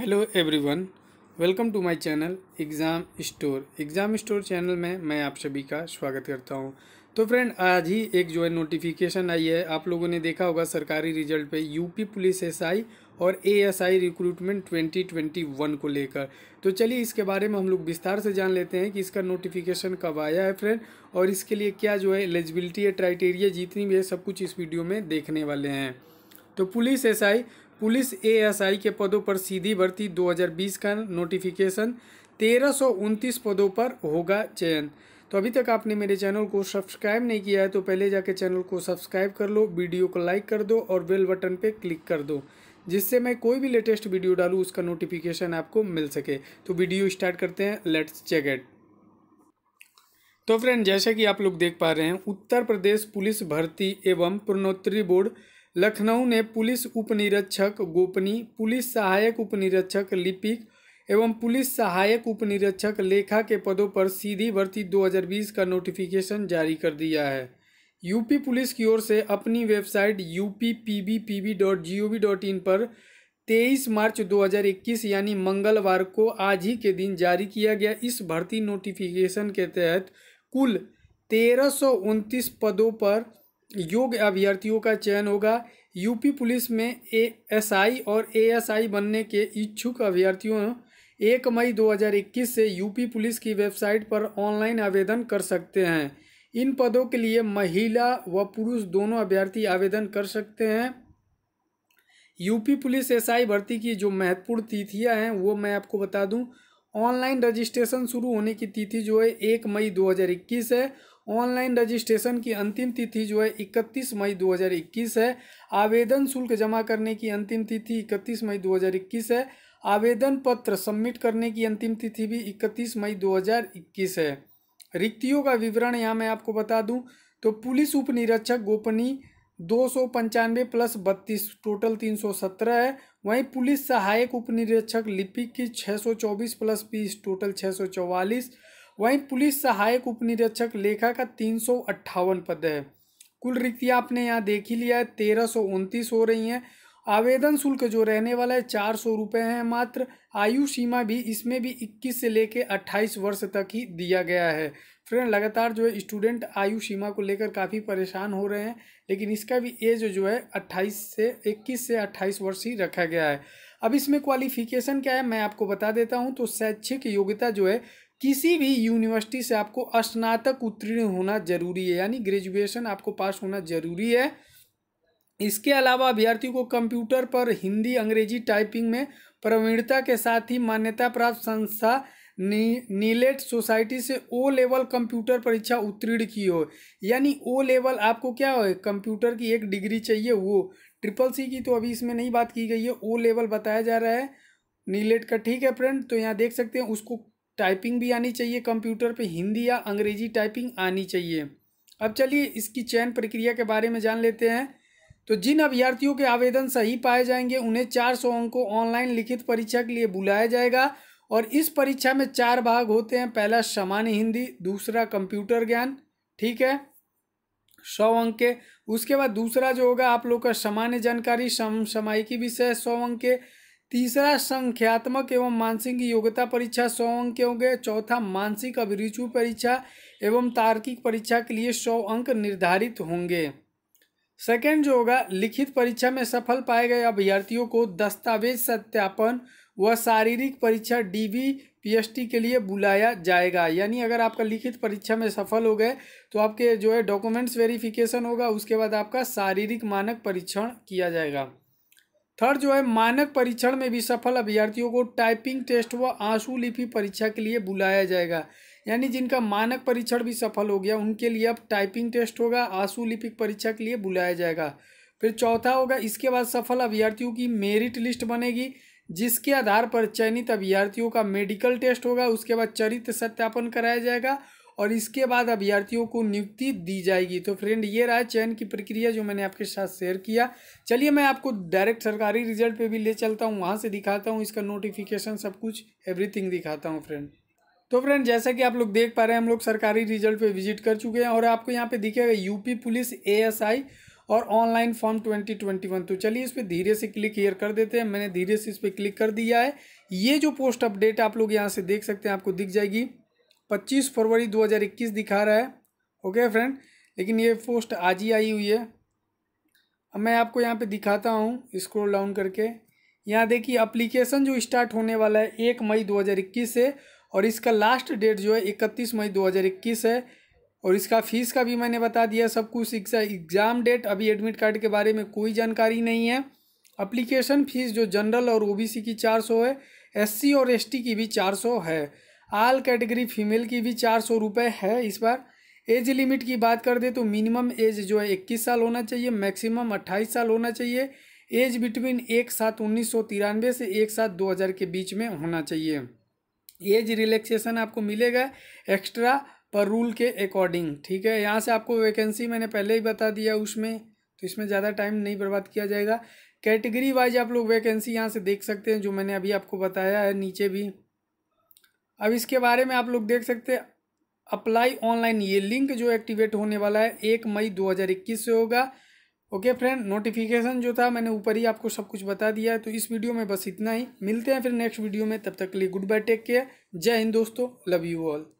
hello everyone welcome to my channel exam store exam store channel में मैं आप सभी का स्वागत करता हूं तो फ्रेंड आज ही एक जो है नोटिफिकेशन आई है आप लोगों ने देखा होगा सरकारी रिजल्ट पे यूपी पुलिस एसआई और एएसआई रिक्रूटमेंट 2021 को लेकर तो चलिए इसके बारे में हम लोग विस्तार से जान लेते हैं कि इसका नोटिफिकेशन कब आया है फ्रेंड और इसके लिए क्या जो है एलिजिबिलिटी है क्राइटेरिया जितनी भी है सब कुछ इस वीडियो में देखने वाले हैं तो पुलिस एसआई पुलिस एएसआई के पदों पर सीधी भर्ती 2020 का नोटिफिकेशन तेरह पदों पर होगा चयन तो अभी तक आपने मेरे चैनल को सब्सक्राइब नहीं किया है तो पहले जाके चैनल को सब्सक्राइब कर लो वीडियो को लाइक कर दो और बेल बटन पे क्लिक कर दो जिससे मैं कोई भी लेटेस्ट वीडियो डालूँ उसका नोटिफिकेशन आपको मिल सके तो वीडियो स्टार्ट करते हैं लेट्स चेक इट तो फ्रेंड जैसा कि आप लोग देख पा रहे हैं उत्तर प्रदेश पुलिस भर्ती एवं प्रोन्नोत्तरी बोर्ड लखनऊ ने पुलिस उपनिरीक्षक गोपनीय पुलिस सहायक उपनिरीक्षक लिपिक एवं पुलिस सहायक उपनिरीक्षक लेखा के पदों पर सीधी भर्ती 2020 का नोटिफिकेशन जारी कर दिया है यूपी पुलिस की ओर से अपनी website U P P B P B dot G O V dot in पर तेईस मार्च 2021 यानी मंगलवार को आज ही के दिन जारी किया गया इस भर्ती नोटिफिकेशन के तहत कुल तेरह पदों पर योग्य अभ्यर्थियों का चयन होगा यूपी पुलिस में एएसआई और एएसआई बनने के इच्छुक अभ्यर्थियों एक मई 2021 से यूपी पुलिस की वेबसाइट पर ऑनलाइन आवेदन कर सकते हैं इन पदों के लिए महिला व पुरुष दोनों अभ्यर्थी आवेदन कर सकते हैं यूपी पुलिस एसआई भर्ती की जो महत्वपूर्ण तिथियां हैं वो मैं आपको बता दूं ऑनलाइन रजिस्ट्रेशन शुरू होने की तिथि जो है एक मई 2021 है ऑनलाइन रजिस्ट्रेशन की अंतिम तिथि जो है इकतीस मई 2021 है आवेदन शुल्क जमा करने की अंतिम तिथि इकतीस मई 2021 है आवेदन पत्र सबमिट करने की अंतिम तिथि भी इकतीस मई 2021 है रिक्तियों का विवरण यहाँ मैं आपको बता दूँ तो पुलिस उप निरीक्षक गोपनीय दो सौ पंचानवे प्लस बत्तीस टोटल तीन सौ सत्रह है वहीं पुलिस सहायक उप निरीक्षक लिपिक की छः सौ चौबीस प्लस बीस टोटल छः सौ चौवालीस वहीं पुलिस सहायक उपनिरीक्षक लेखा का तीन पद है कुल रिक्तियाँ आपने यहाँ देख ही लिया है तेरह सौ उनतीस हो रही हैं आवेदन शुल्क जो रहने वाला है चार सौ रुपये हैं मात्र आयु सीमा भी इसमें भी इक्कीस से लेके अट्ठाईस वर्ष तक ही दिया गया है फ्रेंड लगातार जो है स्टूडेंट आयु सीमा को लेकर काफ़ी परेशान हो रहे हैं लेकिन इसका भी एज जो है अट्ठाईस से इक्कीस से अट्ठाईस वर्ष ही रखा गया है अब इसमें क्वालिफिकेशन क्या है मैं आपको बता देता हूँ तो शैक्षिक योग्यता जो है किसी भी यूनिवर्सिटी से आपको स्नातक उत्तीर्ण होना जरूरी है यानी ग्रेजुएशन आपको पास होना जरूरी है इसके अलावा अभ्यर्थियों को कंप्यूटर पर हिंदी अंग्रेजी टाइपिंग में प्रवीणता के साथ ही मान्यता प्राप्त संस्था नी, नीलेट सोसाइटी से ओ लेवल कंप्यूटर परीक्षा उत्तीर्ण की हो यानी ओ लेवल आपको क्या हो कंप्यूटर की एक डिग्री चाहिए वो ट्रिपल सी की तो अभी इसमें नहीं बात की गई है ओ लेवल बताया जा रहा है नीलेट का ठीक है फ्रेंड तो यहाँ देख सकते हैं उसको टाइपिंग भी आनी चाहिए कंप्यूटर पे हिंदी या अंग्रेजी टाइपिंग आनी चाहिए अब चलिए इसकी चयन प्रक्रिया के बारे में जान लेते हैं तो जिन अभ्यर्थियों के आवेदन सही पाए जाएंगे उन्हें चार सौ अंकों ऑनलाइन लिखित परीक्षा के लिए बुलाया जाएगा और इस परीक्षा में चार भाग होते हैं पहला सामान्य हिंदी दूसरा कंप्यूटर ज्ञान ठीक है सौ अंक के उसके बाद दूसरा जो होगा आप लोग का सामान्य जानकारी समसामयिकी विषय सौ अंक के तीसरा संख्यात्मक एवं मानसिक योग्यता परीक्षा सौ अंक के होंगे चौथा मानसिक अभिरुचि परीक्षा एवं तार्किक परीक्षा के लिए सौ अंक निर्धारित होंगे सेकेंड जो होगा लिखित परीक्षा में सफल पाए गए अभ्यर्थियों को दस्तावेज सत्यापन व शारीरिक परीक्षा डीबी पीएचटी के लिए बुलाया जाएगा यानी अगर आपका लिखित परीक्षा में सफल हो गए तो आपके जो है डॉक्यूमेंट्स वेरिफिकेशन होगा उसके बाद आपका शारीरिक मानक परीक्षण किया जाएगा थर्ड जो है मानक परीक्षण में भी सफल अभ्यर्थियों को टाइपिंग टेस्ट व आंसू लिपि परीक्षा के लिए बुलाया जाएगा यानी जिनका मानक परीक्षण भी सफल हो गया उनके लिए अब टाइपिंग टेस्ट होगा आंसू लिपिक परीक्षा के लिए बुलाया जाएगा फिर चौथा होगा इसके बाद सफल अभ्यर्थियों की मेरिट लिस्ट बनेगी जिसके आधार पर चयनित अभ्यर्थियों का मेडिकल टेस्ट होगा उसके बाद चरित्र सत्यापन कराया जाएगा और इसके बाद अभ्यर्थियों को नियुक्ति दी जाएगी तो फ्रेंड ये रहा चयन की प्रक्रिया जो मैंने आपके साथ शेयर किया चलिए मैं आपको डायरेक्ट सरकारी रिजल्ट पे भी ले चलता हूँ वहाँ से दिखाता हूँ इसका नोटिफिकेशन सब कुछ एवरीथिंग दिखाता हूँ फ्रेंड तो फ्रेंड जैसा कि आप लोग देख पा रहे हैं हम लोग सरकारी रिजल्ट पर विजिट कर चुके हैं और आपको यहाँ पर दिखेगा यूपी पुलिस ए और ऑनलाइन फॉर्म 2021 तो चलिए इस पर धीरे से क्लिक हेयर कर देते हैं मैंने धीरे से इस पर क्लिक कर दिया है ये जो पोस्ट अपडेट आप लोग यहाँ से देख सकते हैं आपको दिख जाएगी पच्चीस फरवरी दो हज़ार इक्कीस दिखा रहा है ओके फ्रेंड लेकिन ये पोस्ट आज ही आई हुई है अब मैं आपको यहाँ पे दिखाता हूँ स्क्रोल डाउन करके यहाँ देखिए अप्लीकेशन जो स्टार्ट होने वाला है एक मई इक्कीस से और इसका लास्ट डेट जो है इकतीस मई इक्कीस है और इसका फीस का भी मैंने बता दिया सब कुछ एग्ज़ाम डेट अभी एडमिट कार्ड के बारे में कोई जानकारी नहीं है अप्लीकेशन फ़ीस जो जनरल और ओबीसी की 400 है एससी और एसटी की भी 400 है आल कैटेगरी फीमेल की भी चार सौ रुपये है इस बार एज लिमिट की बात कर दे तो मिनिमम एज जो है इक्कीस साल होना चाहिए मैक्सिमम अट्ठाईस साल होना चाहिए एज बिटवीन एक सात उन्नीस सौ तिरानवे से एक सात दो हज़ार के बीच में होना चाहिए एज रिलैक्सेशन आपको मिलेगा एक्स्ट्रा पर रूल के अकॉर्डिंग ठीक है यहाँ से आपको वैकेंसी मैंने पहले ही बता दिया उसमें तो इसमें ज़्यादा टाइम नहीं बर्बाद किया जाएगा कैटेगरी वाइज आप लोग वैकेंसी यहाँ से देख सकते हैं जो मैंने अभी आपको बताया है नीचे भी अब इसके बारे में आप लोग देख सकते हैं अप्लाई ऑनलाइन ये लिंक जो एक्टिवेट होने वाला है एक मई 2021 से होगा ओके फ्रेंड नोटिफिकेशन जो था मैंने ऊपर ही आपको सब कुछ बता दिया है तो इस वीडियो में बस इतना ही मिलते हैं फिर नेक्स्ट वीडियो में तब तक के लिए गुड बाय टेक केयर जय हिंद दोस्तों लव यू ऑल